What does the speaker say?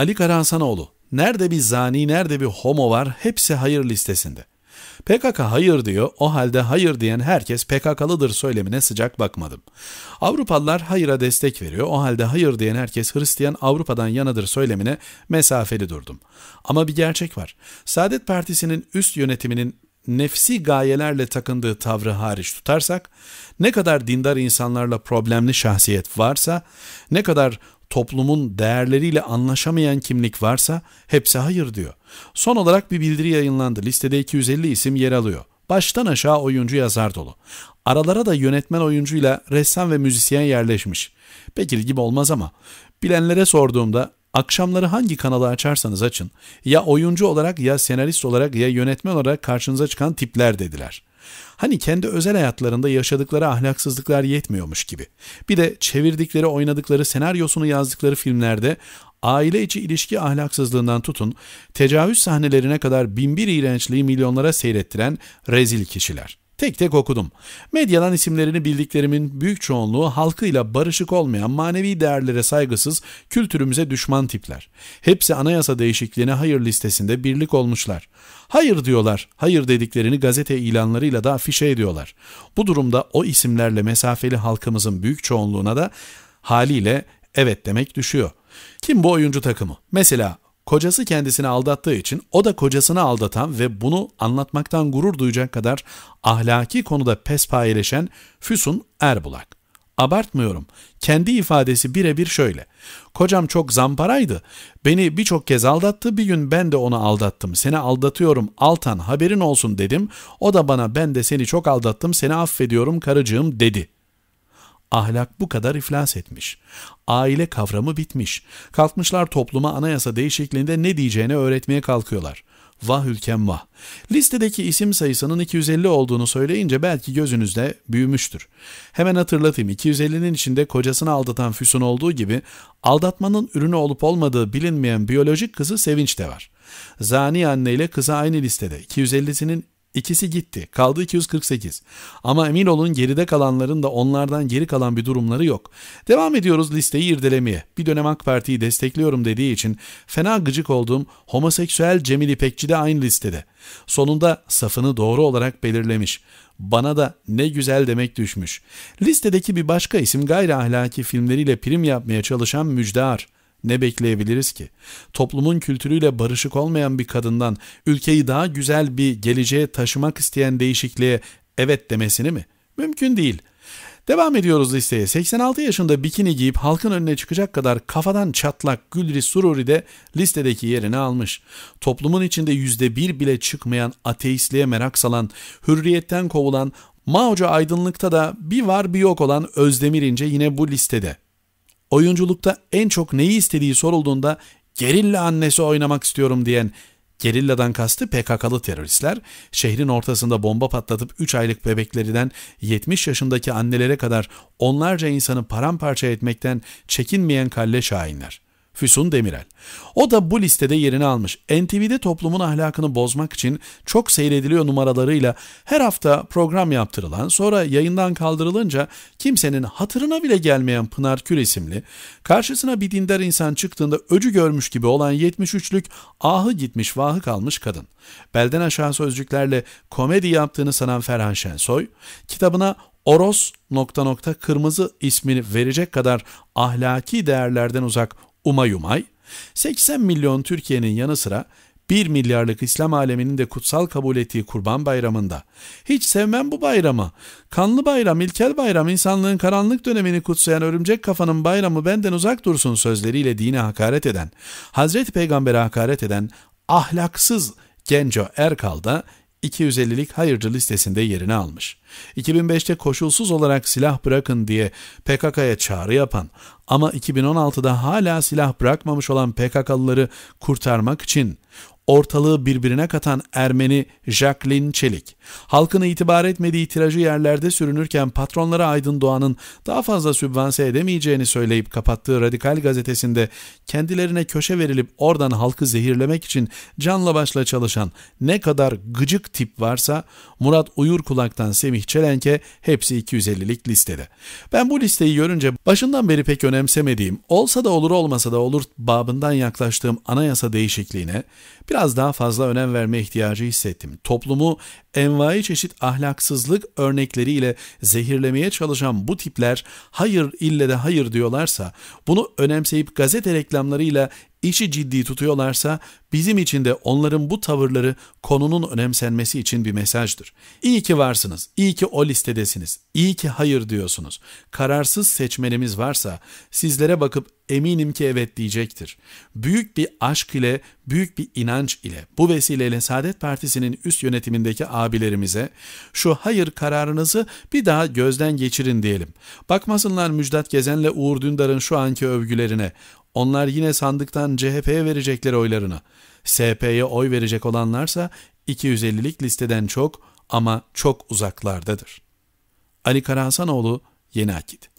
Ali Karansanoğlu, nerede bir zani, nerede bir homo var hepsi hayır listesinde. PKK hayır diyor, o halde hayır diyen herkes PKK'lıdır söylemine sıcak bakmadım. Avrupalılar hayıra destek veriyor, o halde hayır diyen herkes Hristiyan Avrupa'dan yanadır söylemine mesafeli durdum. Ama bir gerçek var. Saadet Partisi'nin üst yönetiminin nefsi gayelerle takındığı tavrı hariç tutarsak, ne kadar dindar insanlarla problemli şahsiyet varsa, ne kadar toplumun değerleriyle anlaşamayan kimlik varsa hepsi hayır diyor. Son olarak bir bildiri yayınlandı. Listede 250 isim yer alıyor. Baştan aşağı oyuncu yazar dolu. Aralara da yönetmen oyuncuyla ressam ve müzisyen yerleşmiş. Bekir gibi olmaz ama. Bilenlere sorduğumda akşamları hangi kanalı açarsanız açın ya oyuncu olarak ya senarist olarak ya yönetmen olarak karşınıza çıkan tipler dediler.'' Hani kendi özel hayatlarında yaşadıkları ahlaksızlıklar yetmiyormuş gibi. Bir de çevirdikleri, oynadıkları, senaryosunu yazdıkları filmlerde aile içi ilişki ahlaksızlığından tutun, tecavüz sahnelerine kadar binbir iğrençliği milyonlara seyrettiren rezil kişiler. Tek tek okudum. Medyadan isimlerini bildiklerimin büyük çoğunluğu halkıyla barışık olmayan, manevi değerlere saygısız, kültürümüze düşman tipler. Hepsi anayasa değişikliğine hayır listesinde birlik olmuşlar. Hayır diyorlar, hayır dediklerini gazete ilanlarıyla da afişe ediyorlar. Bu durumda o isimlerle mesafeli halkımızın büyük çoğunluğuna da haliyle evet demek düşüyor. Kim bu oyuncu takımı? Mesela Kocası kendisini aldattığı için o da kocasını aldatan ve bunu anlatmaktan gurur duyacak kadar ahlaki konuda pespayeleşen Füsun Erbulak. Abartmıyorum. Kendi ifadesi birebir şöyle. Kocam çok zamparaydı. Beni birçok kez aldattı. Bir gün ben de onu aldattım. Seni aldatıyorum Altan haberin olsun dedim. O da bana ben de seni çok aldattım. Seni affediyorum karıcığım dedi.'' Ahlak bu kadar iflas etmiş. Aile kavramı bitmiş. Kalkmışlar topluma anayasa değişikliğinde ne diyeceğini öğretmeye kalkıyorlar. Vah ülkem vah. Listedeki isim sayısının 250 olduğunu söyleyince belki gözünüzde büyümüştür. Hemen hatırlatayım 250'nin içinde kocasını aldatan Füsun olduğu gibi aldatmanın ürünü olup olmadığı bilinmeyen biyolojik kızı Sevinç de var. Zani anne ile kızı aynı listede 250'sinin İkisi gitti. Kaldı 248. Ama emin olun geride kalanların da onlardan geri kalan bir durumları yok. Devam ediyoruz listeyi irdelemeye. Bir dönem AK Parti'yi destekliyorum dediği için fena gıcık olduğum homoseksüel Cemil İpekçi de aynı listede. Sonunda safını doğru olarak belirlemiş. Bana da ne güzel demek düşmüş. Listedeki bir başka isim gayri ahlaki filmleriyle prim yapmaya çalışan Müjde ne bekleyebiliriz ki? Toplumun kültürüyle barışık olmayan bir kadından ülkeyi daha güzel bir geleceğe taşımak isteyen değişikliğe evet demesini mi? Mümkün değil. Devam ediyoruz listeye. 86 yaşında bikini giyip halkın önüne çıkacak kadar kafadan çatlak Gülri Sururi de listedeki yerini almış. Toplumun içinde yüzde bir bile çıkmayan ateistliğe merak salan, hürriyetten kovulan, Maoca aydınlıkta da bir var bir yok olan Özdemir İnce yine bu listede oyunculukta en çok neyi istediği sorulduğunda gerilla annesi oynamak istiyorum diyen Gerilladan kastı PKK'lı teröristler, şehrin ortasında bomba patlatıp 3 aylık bebeklerinden 70 yaşındaki annelere kadar onlarca insanı paramparça etmekten çekinmeyen kalle şahinler.'' Füsun Demirel. O da bu listede yerini almış. NTV'de toplumun ahlakını bozmak için çok seyrediliyor numaralarıyla her hafta program yaptırılan sonra yayından kaldırılınca kimsenin hatırına bile gelmeyen Pınar Kür isimli karşısına bir dindar insan çıktığında öcü görmüş gibi olan 73'lük ahı gitmiş vahı kalmış kadın. Belden aşağı sözcüklerle komedi yaptığını sanan Ferhan Şensoy kitabına Oros nokta nokta kırmızı ismini verecek kadar ahlaki değerlerden uzak Umay Umay, 80 milyon Türkiye'nin yanı sıra 1 milyarlık İslam aleminin de kutsal kabul ettiği Kurban Bayramı'nda hiç sevmem bu bayramı. Kanlı bayram, ilkel bayram, insanlığın karanlık dönemini kutsayan örümcek kafanın bayramı benden uzak dursun sözleriyle dine hakaret eden, Hazreti Peygamber'e hakaret eden ahlaksız Genco Erkal da 250'lik hayırcı listesinde yerini almış. 2005'te koşulsuz olarak silah bırakın diye PKK'ya çağrı yapan ama 2016'da hala silah bırakmamış olan PKK'lıları kurtarmak için ortalığı birbirine katan Ermeni Jacqueline Çelik, Halkını itibar etmediği tirajı yerlerde sürünürken patronlara Aydın Doğan'ın daha fazla sübvanse edemeyeceğini söyleyip kapattığı Radikal gazetesinde kendilerine köşe verilip oradan halkı zehirlemek için canla başla çalışan ne kadar gıcık tip varsa Murat Uyur Kulak'tan Semih Çelenke hepsi 250'lik listede. Ben bu listeyi görünce başından beri pek önemsemediğim, olsa da olur olmasa da olur babından yaklaştığım anayasa değişikliğine biraz daha fazla önem verme ihtiyacı hissettim. Toplumu envai envai çeşit ahlaksızlık örnekleriyle zehirlemeye çalışan bu tipler hayır ille de hayır diyorlarsa, bunu önemseyip gazete reklamlarıyla işi ciddi tutuyorlarsa bizim için de onların bu tavırları konunun önemsenmesi için bir mesajdır. İyi ki varsınız, iyi ki o listedesiniz, iyi ki hayır diyorsunuz. Kararsız seçmenimiz varsa sizlere bakıp eminim ki evet diyecektir. Büyük bir aşk ile, büyük bir inanç ile bu vesileyle Saadet Partisi'nin üst yönetimindeki abilerimize şu hayır kararınızı bir daha gözden geçirin diyelim. Bakmasınlar Müjdat Gezen'le Uğur Dündar'ın şu anki övgülerine. Onlar yine sandıktan CHP'ye verecekleri oylarını. SP'ye oy verecek olanlarsa 250'lik listeden çok ama çok uzaklardadır. Ali Karahasanoğlu Yeni Akit